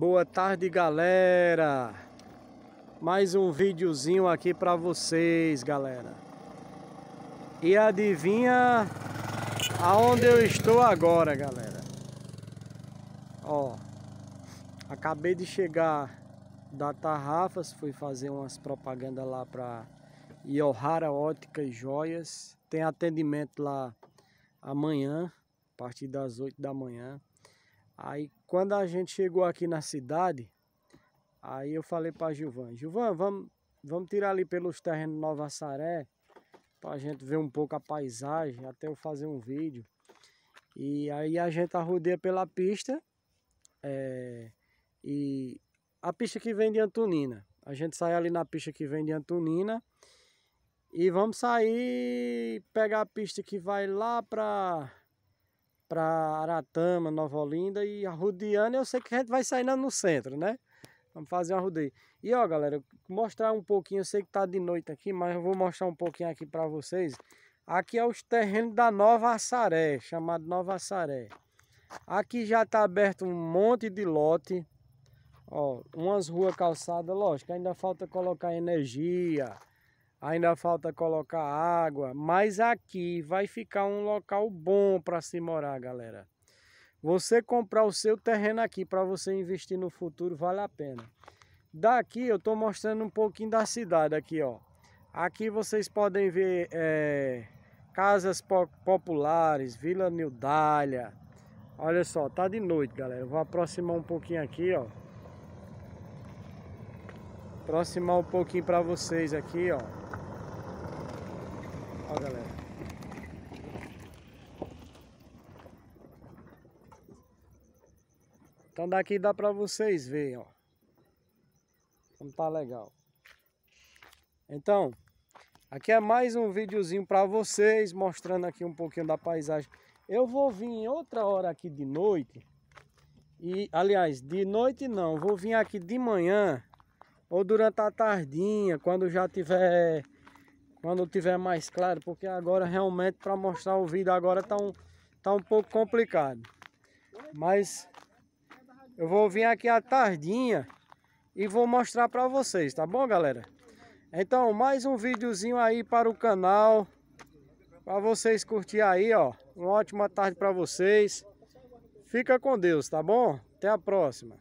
Boa tarde, galera. Mais um videozinho aqui para vocês, galera. E adivinha aonde eu estou agora, galera? Ó, acabei de chegar da Tarrafas, fui fazer umas propaganda lá para Iohara Ótica e Joias. Tem atendimento lá amanhã, a partir das 8 da manhã. Aí quando a gente chegou aqui na cidade, aí eu falei para Gilvan, Gilvan, vamos, vamos tirar ali pelos terrenos Nova Saré, para a gente ver um pouco a paisagem, até eu fazer um vídeo. E aí a gente arrodeia pela pista, é, e a pista que vem de Antonina. A gente sai ali na pista que vem de Antonina e vamos sair pegar a pista que vai lá para para Aratama, Nova Olinda e a Rudiana, eu sei que a gente vai saindo no centro, né? Vamos fazer uma rodeio. E ó, galera, mostrar um pouquinho, eu sei que tá de noite aqui, mas eu vou mostrar um pouquinho aqui para vocês. Aqui é os terrenos da Nova Assaré, chamado Nova Assaré. Aqui já tá aberto um monte de lote. Ó, umas ruas calçadas, lógico, ainda falta colocar energia, ainda falta colocar água, mas aqui vai ficar um local bom para se morar, galera. Você comprar o seu terreno aqui para você investir no futuro vale a pena. Daqui eu estou mostrando um pouquinho da cidade aqui, ó. Aqui vocês podem ver é, casas po populares, Vila Nildália. Olha só, tá de noite, galera. vou aproximar um pouquinho aqui, ó aproximar um pouquinho para vocês aqui, ó. Ó, galera. Então daqui dá para vocês verem, ó. Como tá legal. Então, aqui é mais um videozinho para vocês, mostrando aqui um pouquinho da paisagem. Eu vou vir outra hora aqui de noite. E, aliás, de noite não, vou vir aqui de manhã ou durante a tardinha, quando já tiver quando tiver mais claro, porque agora realmente para mostrar o vídeo agora tá um, tá um pouco complicado. Mas eu vou vir aqui à tardinha e vou mostrar para vocês, tá bom, galera? Então, mais um videozinho aí para o canal, para vocês curtir aí, ó. Uma ótima tarde para vocês. Fica com Deus, tá bom? Até a próxima.